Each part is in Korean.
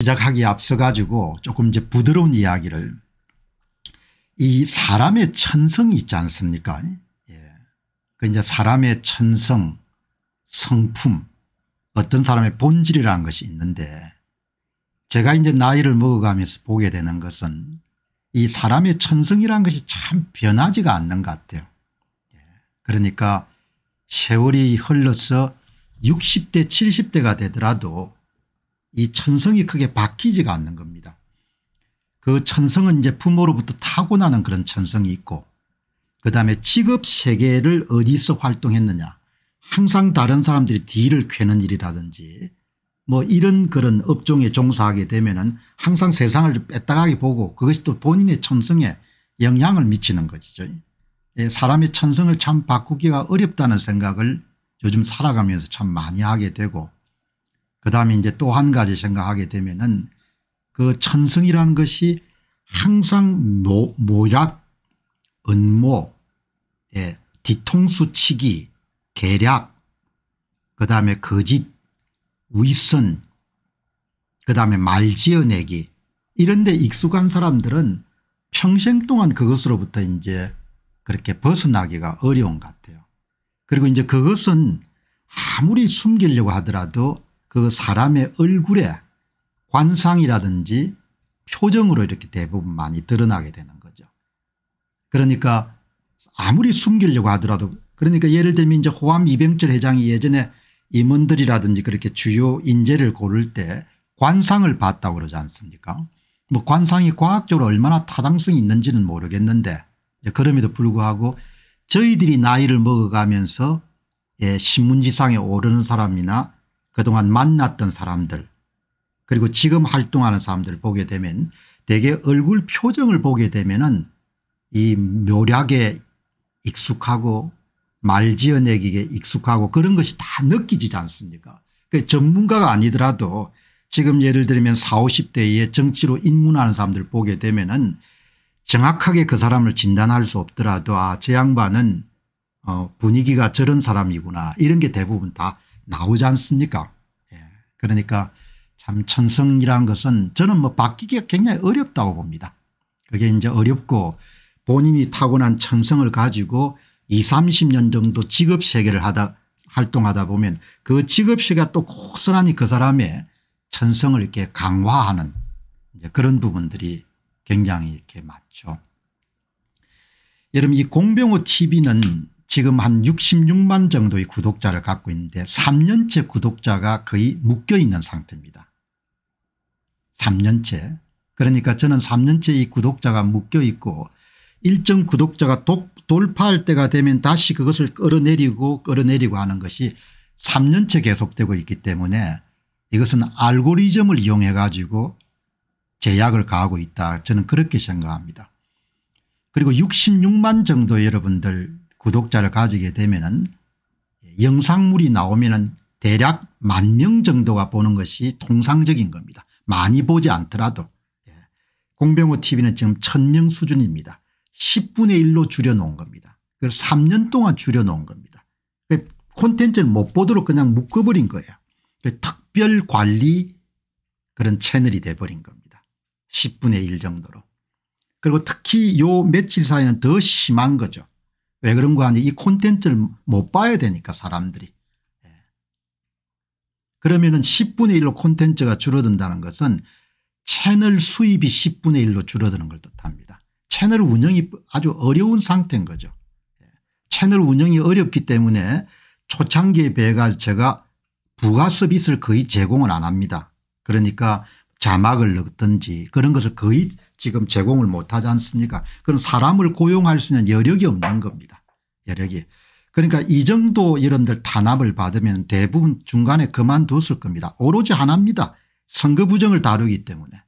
시작하기에 앞서 가지고 조금 이제 부드러운 이야기를 이 사람의 천성이 있지 않습니까 예. 그 이제 사람의 천성 성품 어떤 사람의 본질이라는 것이 있는데 제가 이제 나이를 먹어가면서 보게 되는 것은 이 사람의 천성이라는 것이 참 변하지가 않는 것 같아요. 예. 그러니까 세월이 흘러서 60대 70대가 되더라도 이 천성이 크게 바뀌지가 않는 겁니다. 그 천성은 이제 부모로부터 타고나는 그런 천성이 있고 그다음에 직업 세계를 어디서 활동했느냐 항상 다른 사람들이 뒤를 캐는 일이라든지 뭐 이런 그런 업종에 종사하게 되면 은 항상 세상을 빼딱하게 보고 그것이 또 본인의 천성에 영향을 미치는 것이죠. 예, 사람의 천성을 참 바꾸기가 어렵다는 생각을 요즘 살아가면서 참 많이 하게 되고 그다음에 이제 또 한 가지 생각하게 되면은 그 천성이라는 것이 항상 노, 모략, 은모, 예, 뒤통수치기, 계략, 그다음에 거짓, 위선, 그다음에 말 지어내기 이런 데 익숙한 사람들은 평생 동안 그것으로부터 이제 그렇게 벗어나기가 어려운 것 같아요. 그리고 이제 그것은 아무리 숨기려고 하더라도 그 사람의 얼굴에 관상이라든지 표정으로 이렇게 대부분 많이 드러나게 되는 거죠. 그러니까 아무리 숨기려고 하더라도 그러니까 예를 들면 이제 호암 이병철 회장이 예전에 임원들이라든지 그렇게 주요 인재를 고를 때 관상을 봤다고 그러지 않습니까 뭐 관상이 과학적으로 얼마나 타당성이 있는지는 모르겠는데 그럼에도 불구하고 저희들이 나이를 먹어가면서 예, 신문지상에 오르는 사람이나 그동안 만났던 사람들 그리고 지금 활동하는 사람들 보게 되면 대개 얼굴 표정을 보게 되면 은이 묘략에 익숙하고 말 지어내기에 익숙하고 그런 것이 다 느끼지 않습니까 그 전문가가 아니더라도 지금 예를 들면 40, 5 0대의 정치로 입문하는 사람들 보게 되면 은 정확하게 그 사람을 진단할 수 없더라도 아제 양반은 어 분위기가 저런 사람이구나 이런 게 대부분 다 나오지 않습니까 예. 그러니까 참 천성이라는 것은 저는 뭐 바뀌기가 굉장히 어렵다고 봅니다. 그게 이제 어렵고 본인이 타고난 천성을 가지고 20, 30년 정도 직업 세계를 하다 활동하다 보면 그 직업 세계가 또 고스란히 그 사람의 천성을 이렇게 강화하는 그런 부분들이 굉장히 이렇게 많죠. 여러분 이 공병호 TV는 지금 한 66만 정도의 구독자를 갖고 있는데 3년째 구독자가 거의 묶여 있는 상태입니다. 3년째 그러니까 저는 3년째 이 구독자가 묶여 있고 일정 구독자가 독, 돌파할 때가 되면 다시 그것을 끌어내리고 끌어내리고 하는 것이 3년째 계속되고 있기 때문에 이것은 알고리즘을 이용해 가지고 제약을 가하고 있다 저는 그렇게 생각합니다. 그리고 66만 정도 여러분들 구독자를 가지게 되면은 영상물이 나오면은 대략 만 명 정도가 보는 것이 통상적인 겁니다. 많이 보지 않더라도 예. 공병호 tv는 지금 천 명 수준입니다. 10분의 1로 줄여놓은 겁니다. 그걸 3년 동안 줄여놓은 겁니다. 그 콘텐츠를 못 보도록 그냥 묶어버린 거예요. 그 특별 관리 그런 채널이 돼버린 겁니다. 10분의 1 정도로. 그리고 특히 요 며칠 사이는 더 심한 거죠. 왜 그런가 하니 이 콘텐츠를 못 봐야 되니까 사람들이. 예. 그러면 은 10분의 1로 콘텐츠가 줄어든다는 것은 채널 수입이 10분의 1로 줄어드는 걸 뜻합니다. 채널 운영이 아주 어려운 상태인 거죠. 예. 채널 운영이 어렵기 때문에 초창기에 배가 제가 부가 서비스를 거의 제공을 안 합니다. 그러니까 자막을 넣든지 그런 것을 거의 지금 제공을 못하지 않습니까 그럼 사람을 고용할 수 있는 여력이 없는 겁니다. 여력이. 그러니까 이 정도 여러분들 탄압을 받으면 대부분 중간에 그만뒀을 겁니다. 오로지 하나입니다. 선거 부정을 다루기 때문에.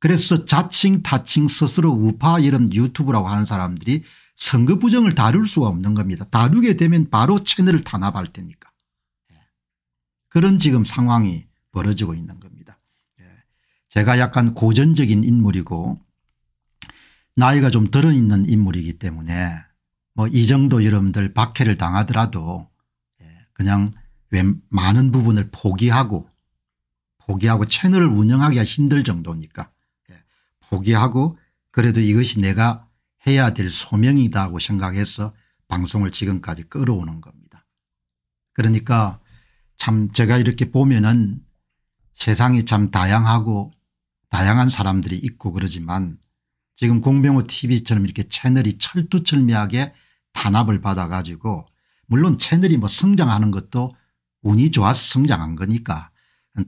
그래서 자칭 타칭 스스로 우파 이런 유튜브라고 하는 사람들이 선거 부정을 다룰 수가 없는 겁니다. 다루게 되면 바로 채널을 탄압할 테니까. 예. 그런 지금 상황이 벌어지고 있는 겁니다. 제가 약간 고전적인 인물이고 나이가 좀 들어있는 인물이기 때문에 뭐 이 정도 여러분들 박해를 당하더라도 예, 그냥 많은 부분을 포기하고 포기하고 채널을 운영하기가 힘들 정도니까 예, 포기하고 그래도 이것이 내가 해야 될 소명이다고 생각해서 방송을 지금까지 끌어오는 겁니다. 그러니까 참 제가 이렇게 보면은 세상이 참 다양하고 다양한 사람들이 있고 그러지만 지금 공병호 tv처럼 이렇게 채널이 철두철미하게 단합을 받아 가지고 물론 채널이 뭐 성장하는 것도 운이 좋아서 성장한 거니까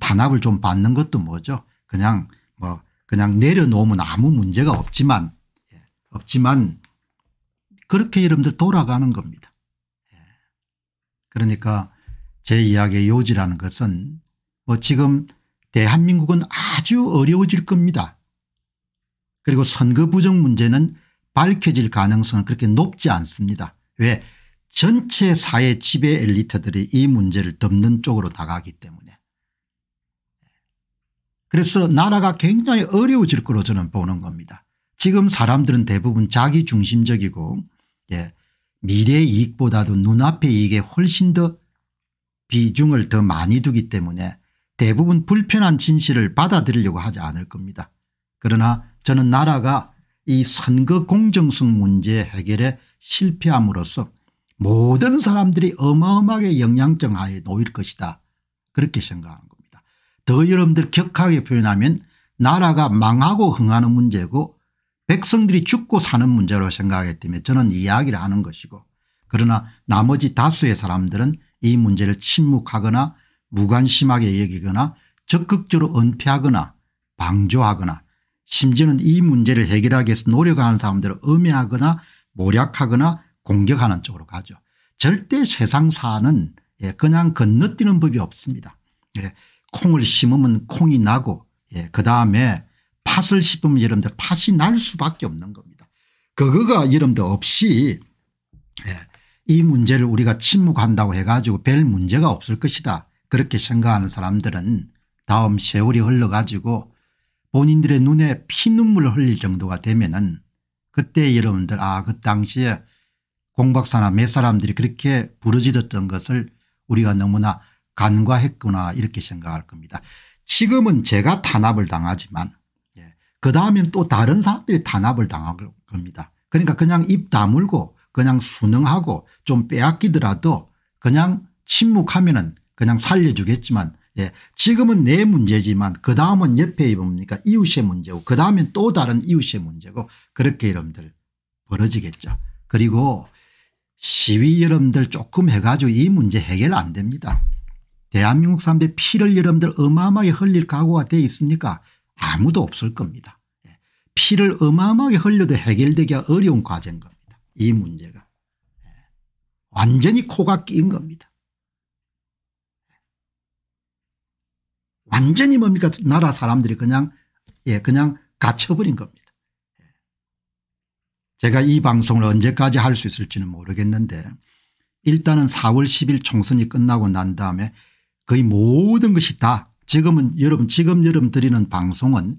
단합을좀 받는 것도 뭐죠 그냥 뭐 그냥 내려놓으면 아무 문제가 없지만 예, 없지만 그렇게 여러분들 돌아가는 겁니다. 예. 그러니까 제 이야기의 요지라는 것은 뭐 지금 대한민국은 아주 어려워질 겁니다. 그리고 선거 부정 문제는 밝혀질 가능성은 그렇게 높지 않습니다. 왜 전체 사회 지배 엘리트들이 이 문제를 덮는 쪽으로 나가기 때문에. 그래서 나라가 굉장히 어려워질 거로 저는 보는 겁니다. 지금 사람들은 대부분 자기 중심적이고 예, 미래 이익보다도 눈앞의 이익에 훨씬 더 비중을 더 많이 두기 때문에 대부분 불편한 진실을 받아들이려고 하지 않을 겁니다. 그러나 저는 나라가 이 선거 공정성 문제 해결에 실패함으로써 모든 사람들이 어마어마하게 영향적 하에 놓일 것이다. 그렇게 생각하는 겁니다. 더 여러분들 격하게 표현하면 나라가 망하고 흥하는 문제고 백성들이 죽고 사는 문제로 생각하기 때문에 저는 이야기를 하는 것이고 그러나 나머지 다수의 사람들은 이 문제를 침묵하거나 무관심하게 여기거나 적극적으로 은폐하거나 방조하거나 심지어는 이 문제를 해결하기 위해서 노력하는 사람들을 음해하거나 모략하거나 공격하는 쪽으로 가죠. 절대 세상 사는 예, 그냥 건너뛰는 법이 없습니다. 예, 콩을 심으면 콩이 나고 예, 그다음에 팥을 심으면 여러분들 팥이 날 수밖에 없는 겁니다. 그거가 여러분들 없이 이 문제를 우리가 침묵한다고 해가지고 별 문제가 없을 것이다 그렇게 생각하는 사람들은 다음 세월이 흘러가지고 본인들의 눈에 피눈물을 흘릴 정도가 되면 은 그때 여러분들 아 그 당시에 공박사나 몇 사람들이 그렇게 부르짖었던 것을 우리가 너무나 간과했구나 이렇게 생각할 겁니다. 지금은 제가 탄압을 당하지만 예. 그 다음엔 또 다른 사람들이 탄압을 당할 겁니다. 그러니까 그냥 입 다물고 그냥 순응하고 좀 빼앗기더라도 그냥 침묵하면 은 그냥 살려주겠지만 예, 지금은 내 문제지만 그 다음은 옆에 뭡니까 이웃의 문제고 그 다음엔 또 다른 이웃의 문제고 그렇게 여러분들 벌어지겠죠. 그리고 시위 여러분들 조금 해가지고 이 문제 해결 안 됩니다. 대한민국 사람들 피를 여러분들 어마어마하게 흘릴 각오가 돼 있습니까 아무도 없을 겁니다. 예, 피를 어마어마하게 흘려도 해결되기가 어려운 과제인 겁니다. 이 문제가. 예, 완전히 코가 낀 겁니다. 완전히 뭡니까 나라 사람들이 그냥 예 그냥 갇혀버린 겁니다. 제가 이 방송을 언제까지 할 수 있을지는 모르겠는데 일단은 4월 10일 총선이 끝나고 난 다음에 거의 모든 것이 다 지금은 여러분 지금 여러분 드리는 방송은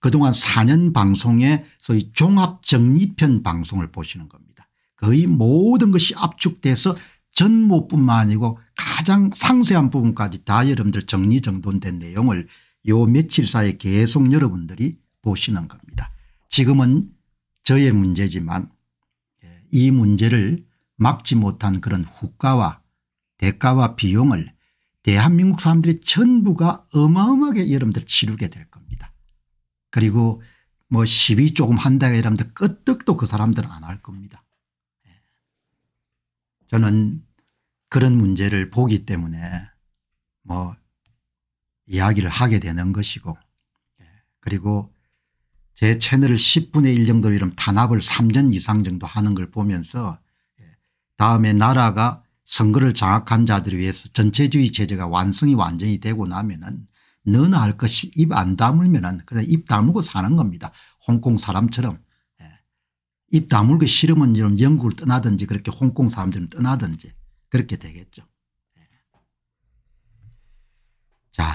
그동안 4년 방송의 소위 종합정리편 방송을 보시는 겁니다. 거의 모든 것이 압축돼서 전모뿐만 아니고 가장 상세한 부분까지 다 여러분들 정리정돈된 내용을 요 며칠 사이에 계속 여러분들이 보시는 겁니다. 지금은 저의 문제지만 예, 이 문제를 막지 못한 그런 후과와 대가와 비용을 대한민국 사람들이 전부가 어마어마하게 여러분들 치르게 될 겁니다. 그리고 뭐시비 조금 한다고 여러분들 끄떡도 그 사람들은 안 할 겁니다. 예. 저는 그런 문제를 보기 때문에 뭐 이야기를 하게 되는 것이고 예, 그리고 제 채널을 10분의 1 정도로 이런 탄압을 3년 이상 정도 하는 걸 보면서 예, 다음에 나라가 선거를 장악한 자들을 위해서 전체주의 체제가 완성이 완전히 되고 나면은 너나 할 것이 입 안 다물면은 그냥 입 다물고 사는 겁니다. 홍콩 사람처럼 예, 입다물고 싫으면 영국을 떠나든지 그렇게 홍콩 사람들은 떠나든지 그렇게 되겠죠. 예. 자,